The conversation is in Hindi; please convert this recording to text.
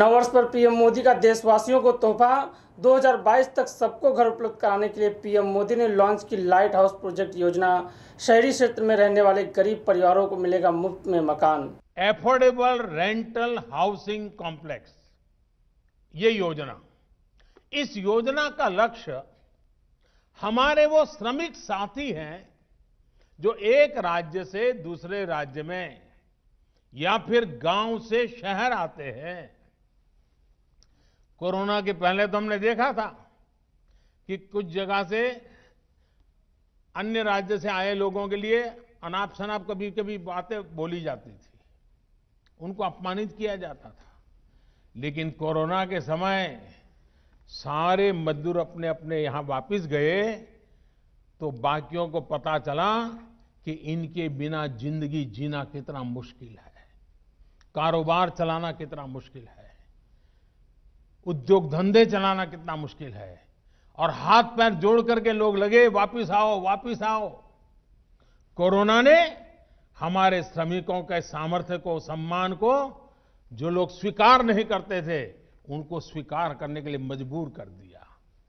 नववर्ष पर पीएम मोदी का देशवासियों को तोहफा 2022 तक सबको घर उपलब्ध कराने के लिए पीएम मोदी ने लॉन्च की लाइट हाउस प्रोजेक्ट योजना शहरी क्षेत्र में रहने वाले गरीब परिवारों को मिलेगा मुफ्त में मकान एफोर्डेबल रेंटल हाउसिंग कॉम्प्लेक्स ये योजना इस योजना का लक्ष्य हमारे वो श्रमिक साथी हैं जो एक राज्य से दूसरे राज्य में या फिर गांव से शहर आते हैं कोरोना के पहले तो हमने देखा था कि कुछ जगह से अन्य राज्य से आए लोगों के लिए अनाप शनाप कभी कभी बातें बोली जाती थी उनको अपमानित किया जाता था लेकिन कोरोना के समय सारे मजदूर अपने अपने यहां वापस गए तो बाकियों को पता चला कि इनके बिना जिंदगी जीना कितना मुश्किल है कारोबार चलाना कितना मुश्किल है उद्योग धंधे चलाना कितना मुश्किल है और हाथ पैर जोड़ करके लोग लगे वापिस आओ वापिस आओ कोरोना ने हमारे श्रमिकों के सामर्थ्य को सम्मान को जो लोग स्वीकार नहीं करते थे उनको स्वीकार करने के लिए मजबूर कर दिया